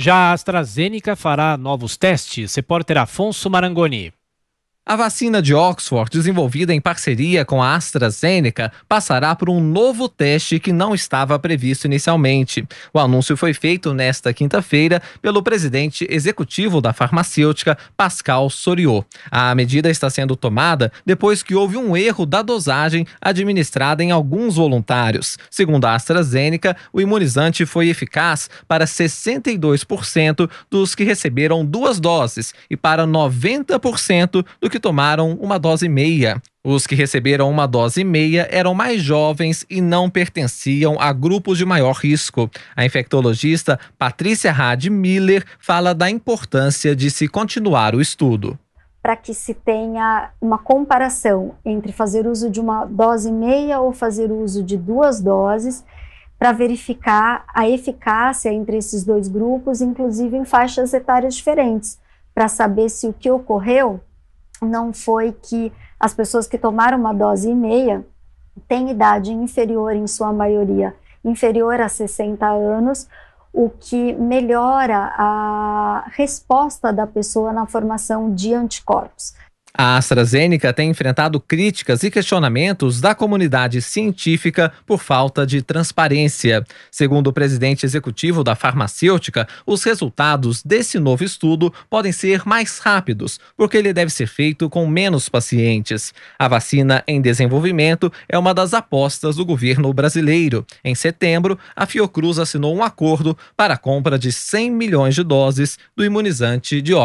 Já a AstraZeneca fará novos testes. Repórter Afonso Marangoni. A vacina de Oxford, desenvolvida em parceria com a AstraZeneca, passará por um novo teste que não estava previsto inicialmente. O anúncio foi feito nesta quinta-feira pelo presidente executivo da farmacêutica, Pascal Soriot. A medida está sendo tomada depois que houve um erro da dosagem administrada em alguns voluntários. Segundo a AstraZeneca, o imunizante foi eficaz para 62% dos que receberam duas doses e para 90% do que que tomaram uma dose meia. Os que receberam uma dose meia eram mais jovens e não pertenciam a grupos de maior risco. A infectologista Patrícia Rad Miller fala da importância de se continuar o estudo para que se tenha uma comparação entre fazer uso de uma dose meia ou fazer uso de duas doses, para verificar a eficácia entre esses dois grupos, inclusive em faixas etárias diferentes, para saber se o que ocorreu não foi que as pessoas que tomaram uma dose e meia têm idade inferior, em sua maioria, inferior a 60 anos, o que melhora a resposta da pessoa na formação de anticorpos. A AstraZeneca tem enfrentado críticas e questionamentos da comunidade científica por falta de transparência. Segundo o presidente executivo da farmacêutica, os resultados desse novo estudo podem ser mais rápidos, porque ele deve ser feito com menos pacientes. A vacina em desenvolvimento é uma das apostas do governo brasileiro. Em setembro, a Fiocruz assinou um acordo para a compra de 100 milhões de doses do imunizante de óculos.